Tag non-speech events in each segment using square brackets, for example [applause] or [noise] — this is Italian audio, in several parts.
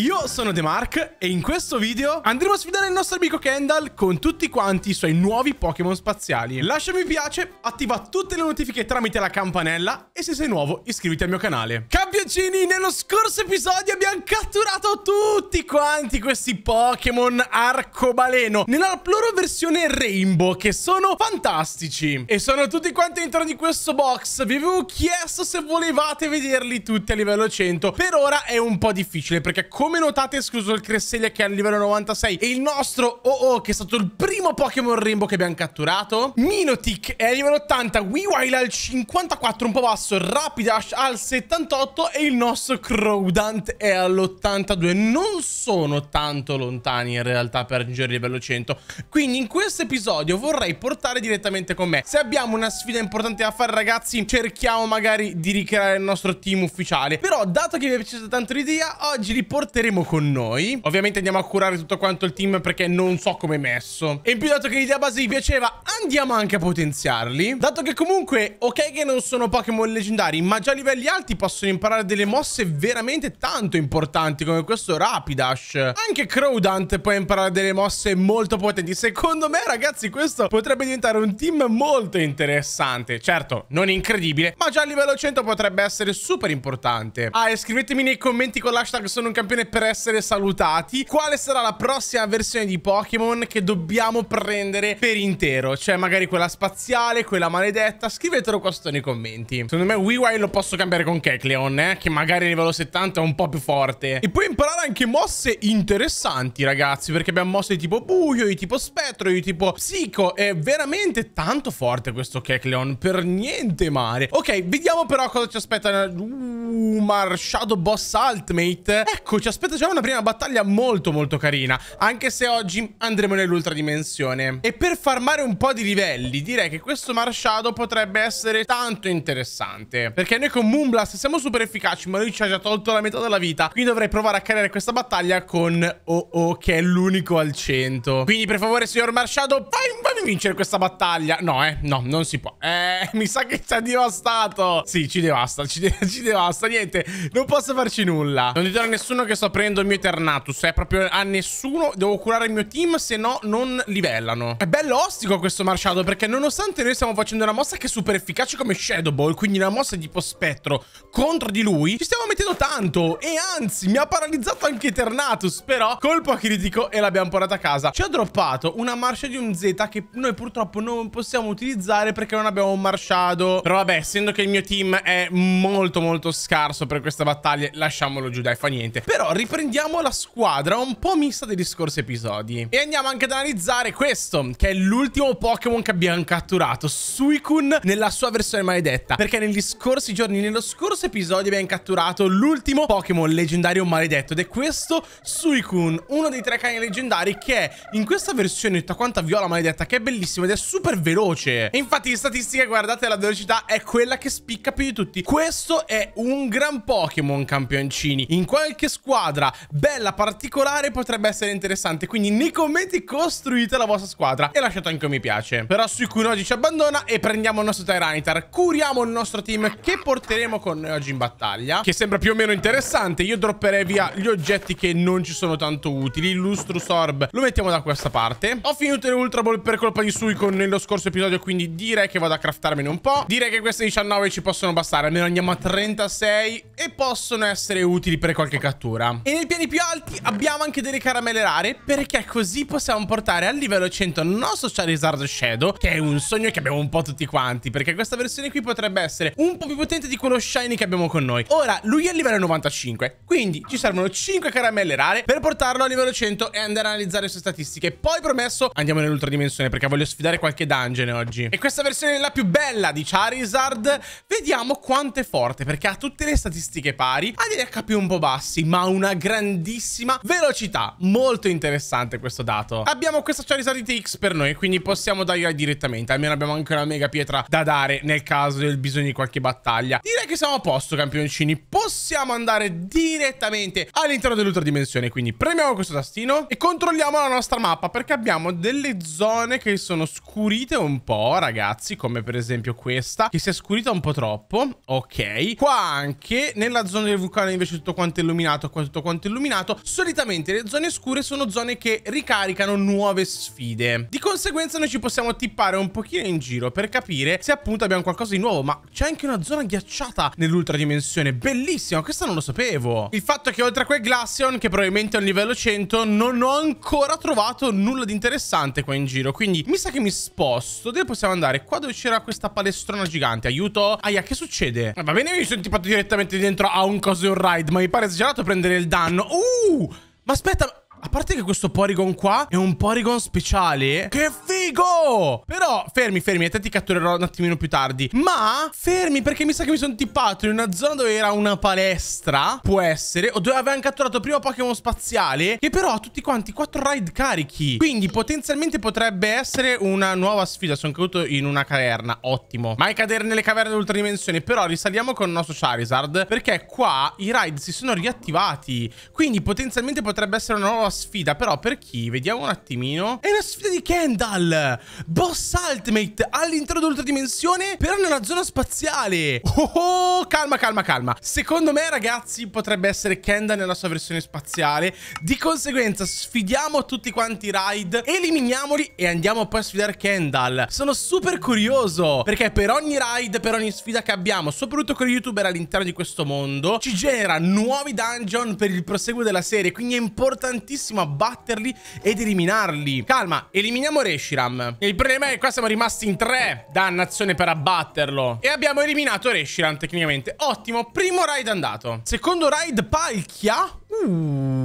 Io sono The Mark e in questo video andremo a sfidare il nostro amico Kendall con tutti quanti i suoi nuovi Pokémon spaziali. Lascia un mi piace, attiva tutte le notifiche tramite la campanella e se sei nuovo iscriviti al mio canale. Campioncini, nello scorso episodio abbiamo catturato tutti quanti questi Pokémon arcobaleno nella loro versione Rainbow che sono fantastici. E sono tutti quanti all'interno di questo box. Vi avevo chiesto se volevate vederli tutti a livello 100. Per ora è un po' difficile perché come come notate, escluso il Cresselia che è a livello 96 e il nostro oh oh che è stato il primo Pokémon Rainbow che abbiamo catturato, Minotic è a livello 80, Weavile al 54, un po' basso, Rapidash al 78 e il nostro Crowdant è all'82. Non sono tanto lontani in realtà per raggiungere il livello 100, quindi in questo episodio vorrei portare direttamente con me. Se abbiamo una sfida importante da fare ragazzi, cerchiamo magari di ricreare il nostro team ufficiale. Però dato che vi è piaciuta tanto l'idea, oggi li porterò porteremo con noi. Ovviamente andiamo a curare tutto quanto il team perché non so come è messo. E in più dato che l'idea base vi piaceva, andiamo anche a potenziarli. Dato che comunque, ok che non sono Pokémon leggendari, ma già a livelli alti possono imparare delle mosse veramente tanto importanti come questo Rapidash. Anche Crowdant può imparare delle mosse molto potenti. Secondo me, ragazzi, questo potrebbe diventare un team molto interessante. Certo, non incredibile, ma già a livello 100 potrebbe essere super importante. Ah, e scrivetemi nei commenti con l'hashtag sono un campione per essere salutati quale sarà la prossima versione di Pokémon che dobbiamo prendere per intero cioè magari quella spaziale quella maledetta scrivetelo questo nei commenti secondo me Weavile lo posso cambiare con Kecleon eh? che magari a livello 70 è un po' più forte e puoi imparare anche mosse interessanti ragazzi perché abbiamo mosse di tipo buio di tipo spettro di tipo psico è veramente tanto forte questo Kecleon per niente male ok vediamo però cosa ci aspetta uh, Marshadow Boss Ultimate ecco ci aspetta aspetta aspettiamo una prima battaglia molto molto carina, anche se oggi andremo nell'ultradimensione. E per farmare un po' di livelli, direi che questo Marshadow potrebbe essere tanto interessante, perché noi con Moonblast siamo super efficaci, ma lui ci ha già tolto la metà della vita, quindi dovrei provare a caricare questa battaglia con Oh Oh che è l'unico al 100. Quindi per favore, signor Marshadow, vai in vincere questa battaglia. No, eh, no, non si può. Eh, [laughs] mi sa che ci ha devastato. Sì, ci devasta, ci, de ci, devasta. Niente, non posso farci nulla. Non dirò a nessuno che sto prendendo il mio Eternatus. Eh, proprio a nessuno. Devo curare il mio team, se no non livellano. È bello ostico questo marciato perché nonostante noi stiamo facendo una mossa che è super efficace come Shadow Ball, quindi una mossa tipo spettro contro di lui, ci stiamo mettendo tanto. E anzi, mi ha paralizzato anche Eternatus, però colpo critico e l'abbiamo portata a casa. Ci ha droppato una marcia di un Z che noi purtroppo non possiamo utilizzare perché non abbiamo un marsciado. Però vabbè, essendo che il mio team è molto molto scarso per questa battaglia, lasciamolo giù, dai, fa niente. Però riprendiamo la squadra un po' mista degli scorsi episodi. E andiamo anche ad analizzare questo, che è l'ultimo Pokémon che abbiamo catturato, Suicune nella sua versione maledetta. Perché negli scorsi giorni, nello scorso episodio abbiamo catturato l'ultimo Pokémon leggendario maledetto ed è questo Suicune, uno dei tre cani leggendari che in questa versione tutta quanta viola maledetta che è bellissimo ed è super veloce. E infatti in statistiche, guardate, la velocità è quella che spicca più di tutti. Questo è un gran Pokémon, campioncini. In qualche squadra bella, particolare, potrebbe essere interessante. Quindi nei commenti costruite la vostra squadra e lasciate anche un mi piace. Però Suicune oggi ci abbandona e prendiamo il nostro Tyranitar. Curiamo il nostro team che porteremo con noi oggi in battaglia, che sembra più o meno interessante. Io dropperei via gli oggetti che non ci sono tanto utili. Il Lustrus Orb lo mettiamo da questa parte. Ho finito l'Ultra Ball per quello colpa di Suicon nello scorso episodio, quindi direi che vado a craftarmene un po'. Direi che queste 19 ci possono bastare, almeno andiamo a 36 e possono essere utili per qualche cattura. E nei piani più alti abbiamo anche delle caramelle rare, perché così possiamo portare al livello 100 il nostro Charizard Shadow, che è un sogno che abbiamo un po' tutti quanti, perché questa versione qui potrebbe essere un po' più potente di quello Shiny che abbiamo con noi. Ora, lui è a livello 95, quindi ci servono 5 caramelle rare per portarlo a livello 100 e andare a analizzare le sue statistiche. Poi promesso, andiamo nell'ultra dimensione, perché perché voglio sfidare qualche dungeon oggi. E questa versione è la più bella di Charizard. Vediamo quanto è forte, perché ha tutte le statistiche pari, ha degli HP un po' bassi, ma ha una grandissima velocità. Molto interessante questo dato. Abbiamo questa Charizard TX per noi, quindi possiamo dargliela direttamente. Almeno abbiamo anche una mega pietra da dare nel caso del bisogno di qualche battaglia. Direi che siamo a posto, campioncini. Possiamo andare direttamente all'interno dell'ultra dimensione, quindi premiamo questo tastino e controlliamo la nostra mappa, perché abbiamo delle zone che che sono scurite un po', ragazzi, come per esempio questa, che si è scurita un po' troppo, ok. Qua anche, nella zona del vulcano invece tutto quanto è illuminato, qua tutto quanto è illuminato. Solitamente le zone scure sono zone che ricaricano nuove sfide. Di conseguenza noi ci possiamo tippare un pochino in giro per capire se appunto abbiamo qualcosa di nuovo, ma c'è anche una zona ghiacciata nell'ultradimensione, bellissima, questa non lo sapevo. Il fatto è che oltre a quel Glaceon, che probabilmente è un livello 100, non ho ancora trovato nulla di interessante qua in giro, quindi quindi mi sa che mi sposto. Dove possiamo andare? Qua dove c'era questa palestrona gigante. Aiuto. Aia, che succede? Eh, va bene, io sono tipato direttamente dentro a un coso e un ride. Ma mi pare esagerato prendere il danno. Uh! Ma aspetta. A parte che questo Porygon qua è un Porygon speciale Che figo Però fermi fermi E te ti catturerò un attimino più tardi Ma fermi perché mi sa che mi sono tippato in una zona dove era una palestra Può essere O dove avevano catturato prima Pokémon spaziale Che però ha tutti quanti quattro ride carichi Quindi potenzialmente potrebbe essere una nuova sfida Sono caduto in una caverna Ottimo Mai cadere nelle caverne d'ultra dimensione. Però risaliamo con il nostro Charizard Perché qua i ride si sono riattivati Quindi potenzialmente potrebbe essere una nuova nuova sfida Però per chi? Vediamo un attimino È una sfida di Kendall Boss Ultimate all'interno dimensione Però nella zona spaziale Oh oh calma calma calma Secondo me ragazzi potrebbe essere Kendall nella sua versione spaziale Di conseguenza sfidiamo tutti quanti i raid Eliminiamoli e andiamo poi a sfidare Kendall Sono super curioso Perché per ogni raid, per ogni sfida che abbiamo Soprattutto con gli youtuber all'interno di questo mondo Ci genera nuovi dungeon per il proseguo della serie Quindi è importantissimo fortissimo a batterli ed eliminarli. Calma, eliminiamo Reshiram. Il problema è che qua siamo rimasti in tre. Dannazione per abbatterlo. E abbiamo eliminato Reshiram tecnicamente. Ottimo, primo raid andato. Secondo raid Palchia. Uh.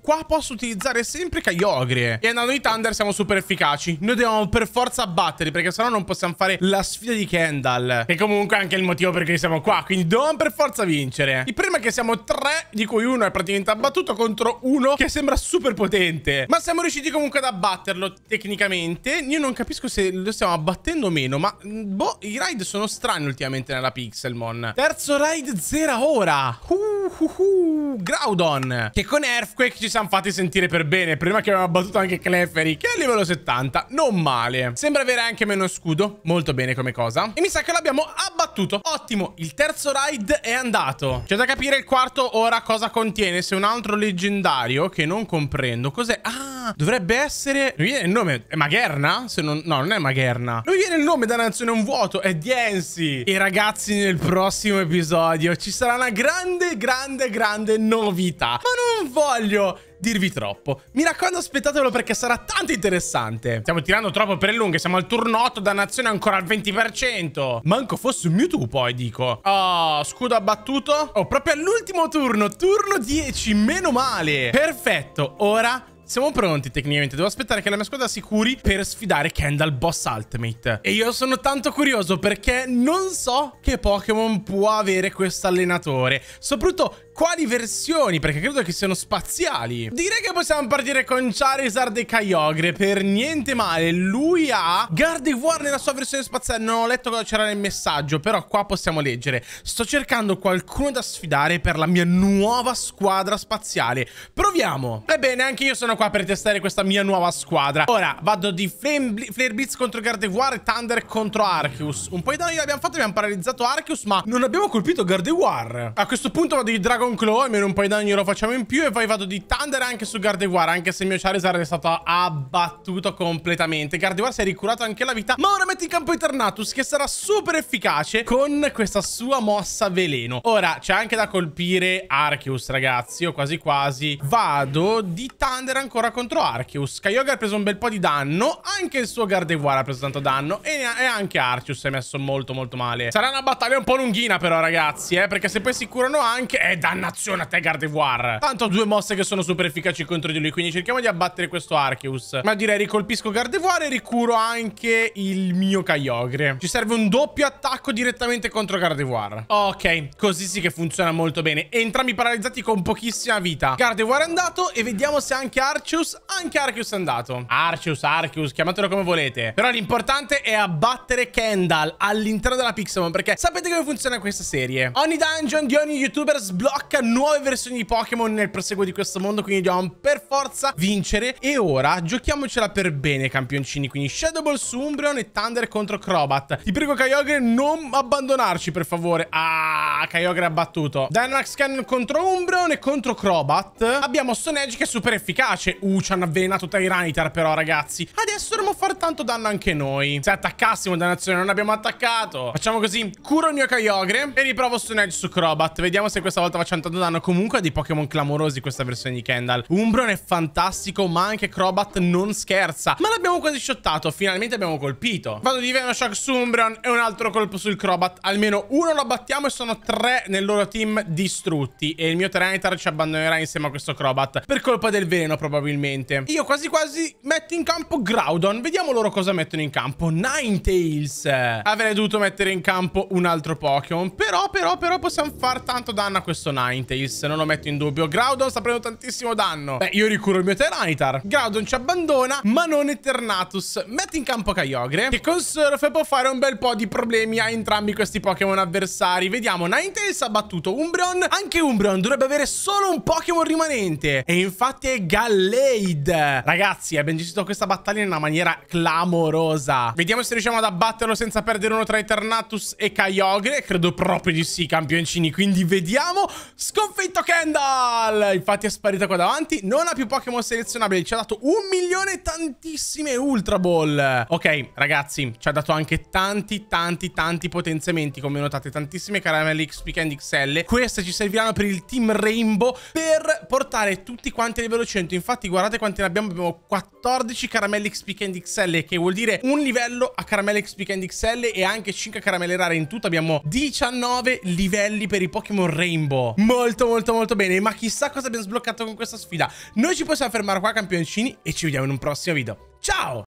Qua posso utilizzare sempre Kyogre. Eh. E andando in Thunder siamo super efficaci. Noi dobbiamo per forza batterli, perché sennò non possiamo fare la sfida di Kendall. Che comunque è anche il motivo perché siamo qua. Quindi dobbiamo per forza vincere. Il problema è che siamo tre, di cui uno è praticamente abbattuto, contro uno che sembra super potente. Ma siamo riusciti comunque ad abbatterlo, tecnicamente. Io non capisco se lo stiamo abbattendo o meno, ma... Mm, boh, i raid sono strani ultimamente nella Pixelmon. Terzo raid zero ora. Uh, uh, uh. Groudon. Che con Earthquake ci siamo fatti sentire per bene. Prima che avevamo battuto anche Clefairy che è a livello 70. Non male. Sembra avere anche meno scudo. Molto bene come cosa. E mi sa che l'abbiamo abbattuto. Ottimo. Il terzo ride è andato. C'è da capire il quarto ora cosa contiene. Se un altro leggendario, che non comprendo. Cos'è? Ah! dovrebbe essere... Non viene il nome... È Magherna? Se non... No, non è Magherna. Non viene il nome da Nazione canzone un vuoto. È Diensi. E ragazzi, nel prossimo episodio ci sarà una grande, grande, grande novità. Ma non voglio dirvi troppo. Mi raccomando, aspettatelo perché sarà tanto interessante. Stiamo tirando troppo per le lunghe, siamo al turno 8, da Nazione ancora al 20%. Manco fosse un Mewtwo poi, dico. Oh, scudo abbattuto. Oh, proprio all'ultimo turno, turno 10, meno male. Perfetto, ora siamo pronti tecnicamente, devo aspettare che la mia squadra si curi per sfidare Kendall Boss Ultimate. E io sono tanto curioso perché non so che Pokémon può avere questo allenatore. Soprattutto quali versioni, perché credo che siano spaziali. Direi che possiamo partire con Charizard e Kyogre, per niente male. Lui ha Gardevoir nella sua versione spaziale, non ho letto cosa c'era nel messaggio, però qua possiamo leggere. Sto cercando qualcuno da sfidare per la mia nuova squadra spaziale. Proviamo! Ebbene, anche io sono qua per testare questa mia nuova squadra. Ora, vado di Flare Blitz contro Gardevoir e Thunder contro Arceus. Un po' di danni l'abbiamo fatto, abbiamo paralizzato Arceus, ma non abbiamo colpito Gardevoir. A questo punto vado di Dragon con Claw, almeno un po' di danni lo facciamo in più e poi vado di Thunder anche su Gardevoir, anche se il mio Charizard è stato abbattuto completamente. Gardevoir si è ricurato anche la vita, ma ora mette in campo Eternatus che sarà super efficace con questa sua mossa veleno. Ora, c'è anche da colpire Arceus, ragazzi, o quasi quasi. Vado di Thunder ancora contro Arceus. Kyogre ha preso un bel po' di danno, anche il suo Gardevoir ha preso tanto danno e, e anche Arceus si è messo molto molto male. Sarà una battaglia un po' lunghina però, ragazzi, eh, perché se poi si curano anche... Eh, danno Dannazione a te, Gardevoir. Tanto ho due mosse che sono super efficaci contro di lui, quindi cerchiamo di abbattere questo Arceus. Ma direi ricolpisco Gardevoir e ricuro anche il mio Kyogre. Ci serve un doppio attacco direttamente contro Gardevoir. Ok, così sì che funziona molto bene. Entrambi paralizzati con pochissima vita. Gardevoir è andato e vediamo se anche Arceus, anche Arceus è andato. Arceus, Arceus, chiamatelo come volete. Però l'importante è abbattere Kendall all'interno della Pixelmon, perché sapete come funziona questa serie. Ogni dungeon di ogni youtuber sblocca sblocca nuove versioni di Pokémon nel proseguo di questo mondo, quindi dobbiamo per forza vincere. E ora giochiamocela per bene, campioncini, quindi Shadow Ball su Umbreon e Thunder contro Crobat. Ti prego, Kyogre, non abbandonarci, per favore. Ah, Kyogre ha battuto. Dynamax Cannon contro Umbreon e contro Crobat. Abbiamo Stone Edge che è super efficace. Uh, ci hanno avvelenato Tyranitar, però, ragazzi. Adesso dovremmo fare tanto danno anche noi. Se attaccassimo, dannazione, non abbiamo attaccato. Facciamo così. Curo il mio Kyogre e riprovo Stone Edge su Crobat. Vediamo se questa volta facciamo 100 danno comunque dei Pokémon clamorosi questa versione di Kendall. Umbron è fantastico, ma anche Crobat non scherza. Ma l'abbiamo quasi shottato, finalmente abbiamo colpito. Vado di Venom Shock su Umbron e un altro colpo sul Crobat. Almeno uno lo battiamo e sono tre nel loro team distrutti. E il mio Terranitar ci abbandonerà insieme a questo Crobat. Per colpa del veleno probabilmente. Io quasi quasi metto in campo Groudon. Vediamo loro cosa mettono in campo. Ninetales. Avrei dovuto mettere in campo un altro Pokémon. Però, però, però possiamo far tanto danno a questo Ninetales. Ninetales, non lo metto in dubbio. Groudon sta prendendo tantissimo danno. Beh, io ricuro il mio Tyranitar. Groudon ci abbandona, ma non Eternatus. Metti in campo Kyogre, che con Surf può fare un bel po' di problemi a entrambi questi Pokémon avversari. Vediamo, Ninetales ha battuto Umbreon. Anche Umbreon dovrebbe avere solo un Pokémon rimanente. E infatti è Gallade. Ragazzi, abbiamo gestito questa battaglia in una maniera clamorosa. Vediamo se riusciamo ad abbatterlo senza perdere uno tra Eternatus e Kyogre. Credo proprio di sì, campioncini. Quindi vediamo. Sconfitto Kendall! Infatti è sparito qua davanti. Non ha più Pokémon selezionabili. Ci ha dato un milione tantissime Ultra Ball. Ok, ragazzi, ci ha dato anche tanti, tanti, tanti potenziamenti. Come notate, tantissime caramelle XP Candy XL. Queste ci serviranno per il Team Rainbow per portare tutti quanti a livello 100. Infatti, guardate quanti ne abbiamo. Abbiamo 14 caramelle XP Candy XL, che vuol dire un livello a caramelle XP Candy XL e anche 5 caramelle rare in tutto. Abbiamo 19 livelli per i Pokémon Rainbow molto molto molto bene Ma chissà cosa abbiamo sbloccato con questa sfida Noi ci possiamo fermare qua campioncini E ci vediamo in un prossimo video Ciao!